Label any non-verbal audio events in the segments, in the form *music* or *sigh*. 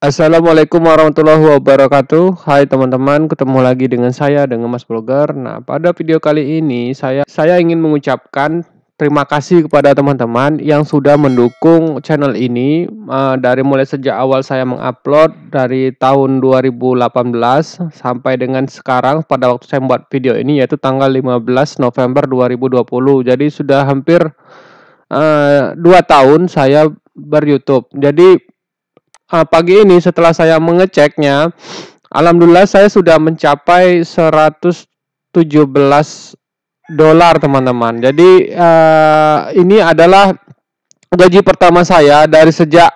Assalamualaikum warahmatullahi wabarakatuh. Hai teman-teman, ketemu lagi dengan saya dengan Mas Blogger. Nah, pada video kali ini saya saya ingin mengucapkan terima kasih kepada teman-teman yang sudah mendukung channel ini uh, dari mulai sejak awal saya mengupload dari tahun 2018 sampai dengan sekarang pada waktu saya membuat video ini yaitu tanggal 15 November 2020. Jadi sudah hampir eh, dua uh, tahun saya ber YouTube. Jadi Ah, pagi ini setelah saya mengeceknya, alhamdulillah saya sudah mencapai 117 dolar teman-teman. Jadi uh, ini adalah gaji pertama saya dari sejak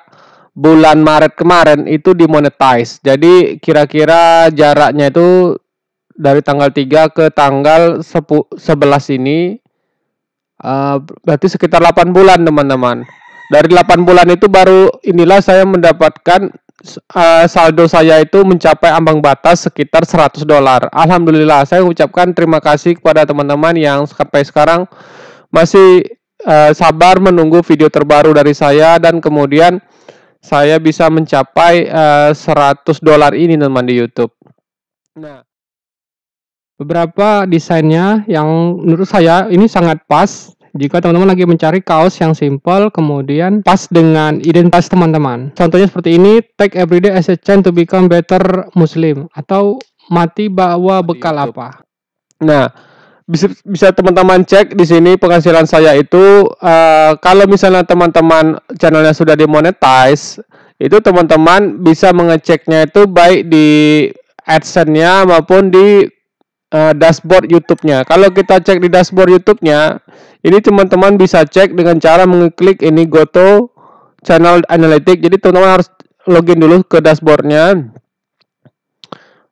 bulan Maret kemarin itu dimonetize. Jadi kira-kira jaraknya itu dari tanggal 3 ke tanggal 11 ini uh, berarti sekitar 8 bulan teman-teman. Dari 8 bulan itu baru inilah saya mendapatkan uh, saldo saya itu mencapai ambang batas sekitar 100 dolar. Alhamdulillah, saya ucapkan terima kasih kepada teman-teman yang sampai sekarang masih uh, sabar menunggu video terbaru dari saya dan kemudian saya bisa mencapai uh, eh, 100 dolar ini teman di YouTube. Nah, beberapa desainnya yang menurut saya ini sangat pas jika teman-teman lagi mencari kaos yang simple kemudian pas dengan identitas teman-teman. Contohnya seperti ini, take everyday as a chance to become better muslim atau mati bawa bekal apa. Nah, bisa teman-teman cek di sini penghasilan saya itu uh, kalau misalnya teman-teman channelnya sudah dimonetize itu teman-teman bisa mengeceknya itu baik di AdSense-nya maupun di uh, dashboard YouTube-nya. Kalau kita cek di dashboard YouTube-nya, ini teman-teman bisa cek dengan cara mengklik ini Goto Channel Analytics. Jadi teman-teman harus login dulu ke dashboardnya.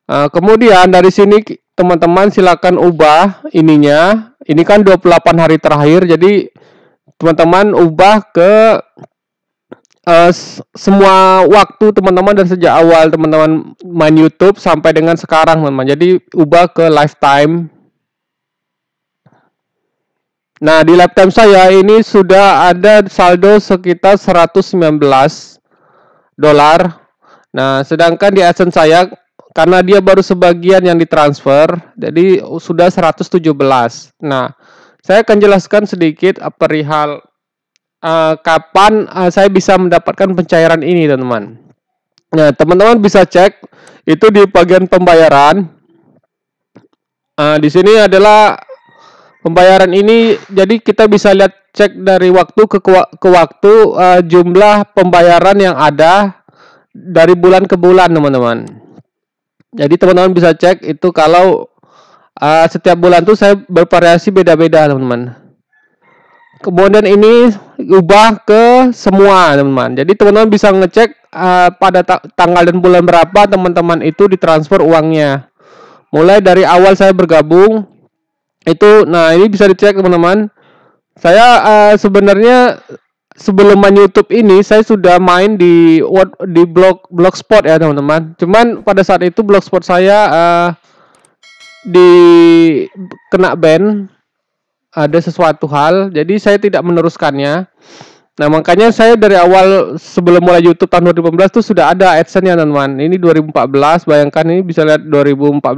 Nah, kemudian dari sini teman-teman silakan ubah ininya. Ini kan 28 hari terakhir, jadi teman-teman ubah ke uh, semua waktu teman-teman dan sejak awal teman-teman main YouTube sampai dengan sekarang teman-teman. Jadi ubah ke lifetime. Nah, di lifetime saya ini sudah ada saldo sekitar 119 dolar. Nah, sedangkan di AdSense saya karena dia baru sebagian yang ditransfer, jadi sudah 117. Nah, saya akan jelaskan sedikit perihal uh, kapan uh, saya bisa mendapatkan pencairan ini, teman-teman. Nah, teman-teman bisa cek itu di bagian pembayaran. Uh, di sini adalah pembayaran ini, jadi kita bisa lihat cek dari waktu ke, ke waktu uh, jumlah pembayaran yang ada dari bulan ke bulan, teman-teman. Jadi teman-teman bisa cek itu kalau uh, setiap bulan tuh saya bervariasi beda-beda, teman-teman. Kemudian ini ubah ke semua teman-teman. Jadi teman-teman bisa ngecek uh, pada ta tanggal dan bulan berapa teman-teman itu ditransfer uangnya. Mulai dari awal saya bergabung itu, nah ini bisa dicek teman-teman. Saya uh, sebenarnya sebelum main YouTube ini saya sudah main di di blog blogspot ya teman-teman. Cuman pada saat itu blogspot saya uh, di kena ban ada sesuatu hal, jadi saya tidak meneruskannya. Nah makanya saya dari awal sebelum mulai YouTube tahun 2015 tuh sudah ada AdSense ya teman-teman. Ini 2014, bayangkan ini bisa lihat 2014 uh,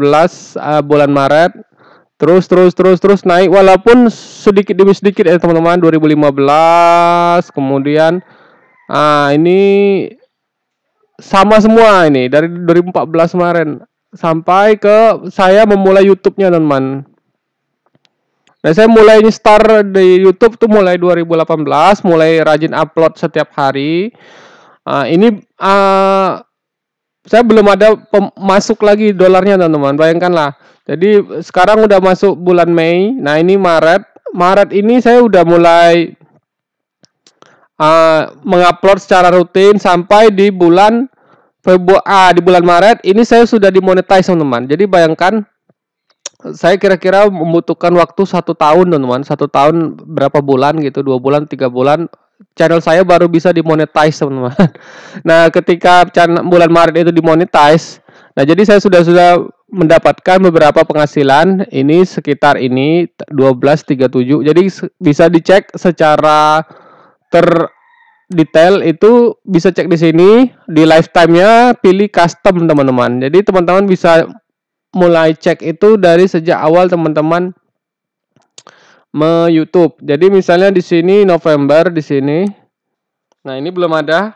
eh, bulan Maret. Terus terus terus terus naik walaupun sedikit demi sedikit ya teman-teman 2015 kemudian ah ini sama semua ini dari 2014 kemarin sampai ke saya memulai YouTube-nya teman-teman. Nah, saya mulai start di YouTube tuh mulai 2018, mulai rajin upload setiap hari. Uh, ini uh, saya belum ada masuk lagi dolarnya teman-teman. Bayangkanlah. Jadi sekarang udah masuk bulan Mei. Nah, ini Maret. Maret ini saya udah mulai uh, mengupload secara rutin sampai di bulan Februari ah, di bulan Maret ini saya sudah dimonetize teman-teman. Jadi bayangkan saya kira-kira membutuhkan waktu satu tahun teman-teman satu tahun berapa bulan gitu dua bulan tiga bulan channel saya baru bisa dimonetize teman-teman *laughs* nah ketika bulan Maret itu dimonetize nah jadi saya sudah sudah mendapatkan beberapa penghasilan ini sekitar ini 1237 jadi bisa dicek secara ter detail itu bisa cek di sini di lifetime-nya pilih custom teman-teman jadi teman-teman bisa mulai cek itu dari sejak awal teman-teman me YouTube. Jadi misalnya di sini November di sini. Nah, ini belum ada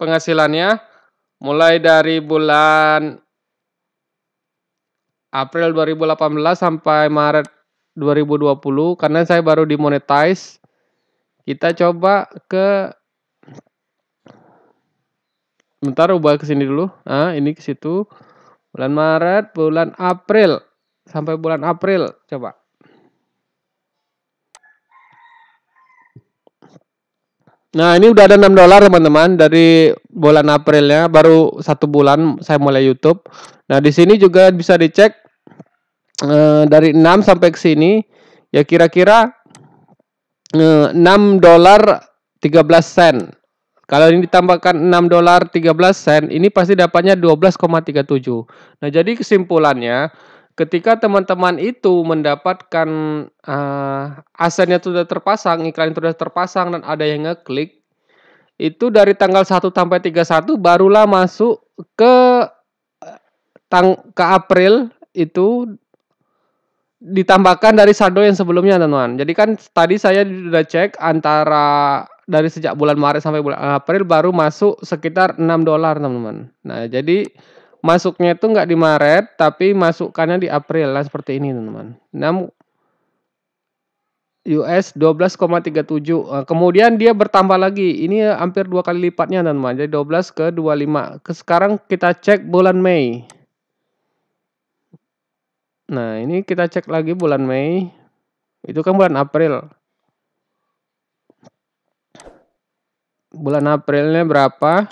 penghasilannya mulai dari bulan April 2018 sampai Maret 2020 karena saya baru dimonetize. Kita coba ke bentar ubah ke sini dulu. Ah ini ke situ. Bulan Maret, bulan April sampai bulan April coba. Nah ini udah ada 6 dolar teman-teman dari bulan Aprilnya baru satu bulan saya mulai YouTube. Nah di sini juga bisa dicek eh, dari 6 sampai ke sini ya kira-kira e, eh, 6 dolar 13 sen kalau ini ditambahkan 6 dolar 13 sen, ini pasti dapatnya 12,37. Nah, jadi kesimpulannya, ketika teman-teman itu mendapatkan uh, eh, asetnya sudah terpasang, iklan itu sudah terpasang dan ada yang ngeklik, itu dari tanggal 1 sampai 31 barulah masuk ke eh, tang ke April itu ditambahkan dari saldo yang sebelumnya, teman-teman. Jadi kan tadi saya sudah cek antara dari sejak bulan Maret sampai bulan April baru masuk sekitar 6 dolar teman-teman. Nah jadi masuknya itu nggak di Maret tapi masukkannya di April lah seperti ini teman-teman. 6 US 12,37. Kemudian dia bertambah lagi. Ini eh, hampir dua kali lipatnya teman-teman. Jadi 12 ke 25. Sekarang kita cek bulan Mei. Nah ini kita cek lagi bulan Mei. Itu kan bulan April. bulan Aprilnya berapa?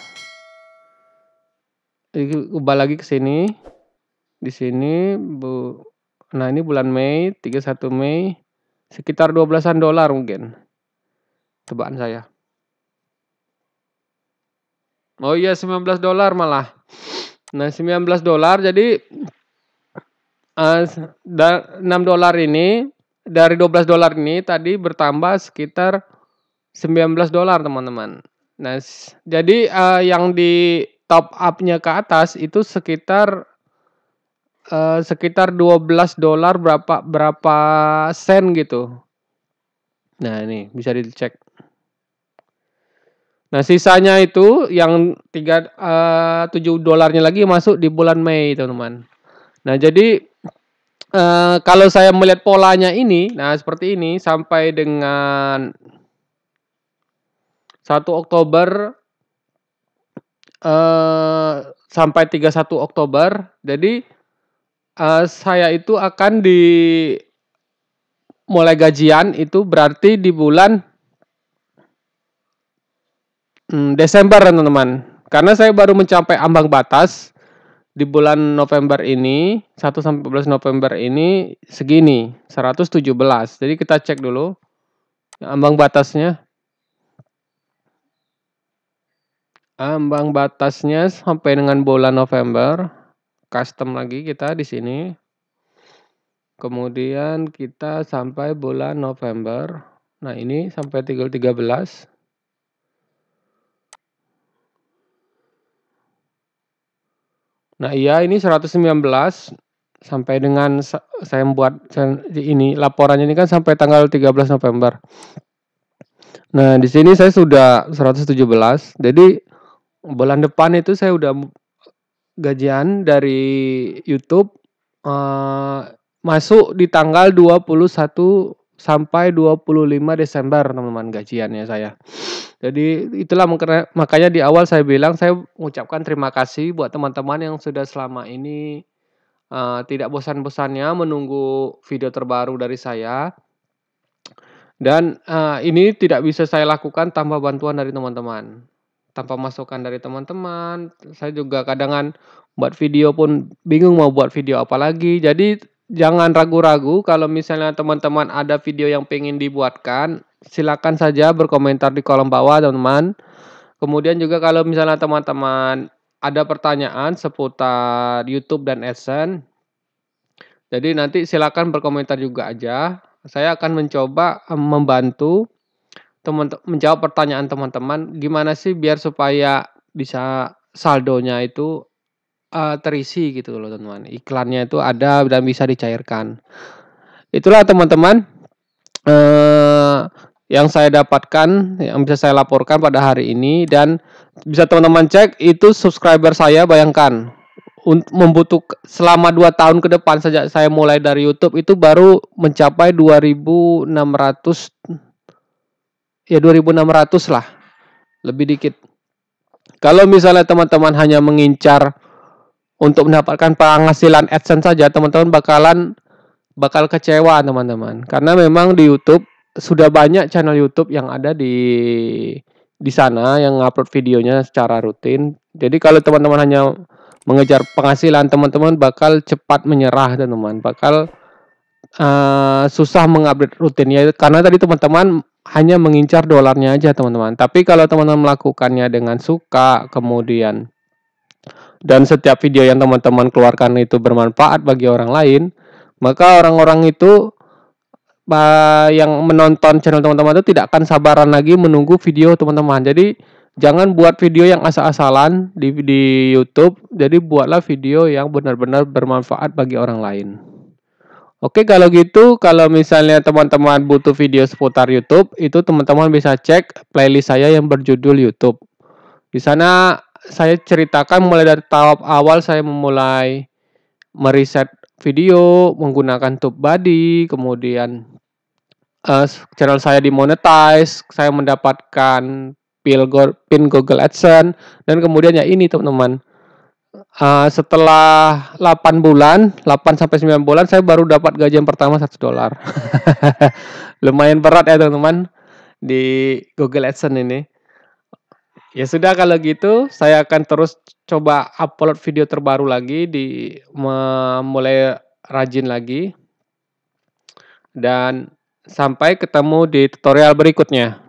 ubah lagi ke sini. Di sini bu Nah, ini bulan Mei, 31 Mei sekitar 12-an dolar mungkin. Tebakan saya. Oh iya 19 dolar malah. Nah, 19 dolar jadi uh, eh, 6 dolar ini dari 12 dolar ini tadi bertambah sekitar 19 dolar teman-teman. Nah, jadi uh, yang di top up-nya ke atas itu sekitar uh, sekitar 12 dolar berapa berapa sen gitu. Nah, ini bisa dicek. Nah, sisanya itu yang 3 uh, 7 dolarnya lagi masuk di bulan Mei, teman-teman. Nah, jadi uh, kalau saya melihat polanya ini, nah seperti ini sampai dengan 1 Oktober eh, sampai 31 Oktober. Jadi eh, saya itu akan di mulai gajian itu berarti di bulan hmm, Desember teman-teman. Karena saya baru mencapai ambang batas di bulan November ini, 1 sampai 11 November ini segini, 117. Jadi kita cek dulu ambang batasnya. ambang batasnya sampai dengan bulan November custom lagi kita di sini kemudian kita sampai bulan November nah ini sampai tanggal 13 nah iya ini 119 sampai dengan saya membuat ini laporannya ini kan sampai tanggal 13 November nah di sini saya sudah 117 jadi bulan depan itu saya udah gajian dari YouTube uh, masuk di tanggal 21 sampai 25 Desember teman-teman gajiannya saya. Jadi itulah makanya di awal saya bilang saya mengucapkan terima kasih buat teman-teman yang sudah selama ini uh, tidak bosan-bosannya menunggu video terbaru dari saya. Dan uh, ini tidak bisa saya lakukan tanpa bantuan dari teman-teman tanpa masukan dari teman-teman. Saya juga kadangan buat video pun bingung mau buat video apa lagi. Jadi jangan ragu-ragu kalau misalnya teman-teman ada video yang pengen dibuatkan, silakan saja berkomentar di kolom bawah teman-teman. Kemudian juga kalau misalnya teman-teman ada pertanyaan seputar YouTube dan AdSense, jadi nanti silakan berkomentar juga aja. Saya akan mencoba eh, membantu teman teman menjawab pertanyaan teman-teman gimana sih biar supaya bisa saldonya itu uh, terisi gitu loh teman-teman iklannya itu ada dan bisa dicairkan itulah teman-teman uh, yang saya dapatkan yang bisa saya laporkan pada hari ini dan bisa teman-teman cek itu subscriber saya bayangkan untuk membutuh selama 2 tahun ke depan sejak saya mulai dari YouTube itu baru mencapai 2600 ya 2600 lah. Lebih dikit. Kalau misalnya teman-teman hanya mengincar untuk mendapatkan penghasilan AdSense saja, teman-teman bakalan bakal kecewa, teman-teman. Karena memang di YouTube sudah banyak channel YouTube yang ada di di sana yang ngupload videonya secara rutin. Jadi kalau teman-teman hanya mengejar penghasilan, teman-teman bakal cepat menyerah, teman-teman. Bakal uh, susah mengupdate rutinnya ya karena tadi teman-teman hanya mengincar dolarnya aja teman-teman. Tapi kalau teman-teman melakukannya dengan suka, kemudian dan setiap video yang teman-teman keluarkan itu bermanfaat bagi orang lain, maka orang-orang itu yang menonton channel teman-teman itu tidak akan sabaran lagi menunggu video teman-teman. Jadi jangan buat video yang asal-asalan di, di YouTube. Jadi buatlah video yang benar-benar bermanfaat bagi orang lain. Oke, kalau gitu, kalau misalnya teman-teman butuh video seputar YouTube, itu teman-teman bisa cek playlist saya yang berjudul YouTube. Di sana saya ceritakan mulai dari tahap awal saya memulai meriset video menggunakan TubeBuddy, kemudian uh, channel saya dimonetize, saya mendapatkan pin Google AdSense, dan kemudian ya ini teman-teman uh, setelah 8 bulan, 8 sampai 9 bulan saya baru dapat gaji yang pertama satu dolar. *laughs* Lumayan berat ya teman-teman di Google AdSense ini. Ya sudah kalau gitu saya akan terus coba upload video terbaru lagi di mulai rajin lagi. Dan sampai ketemu di tutorial berikutnya.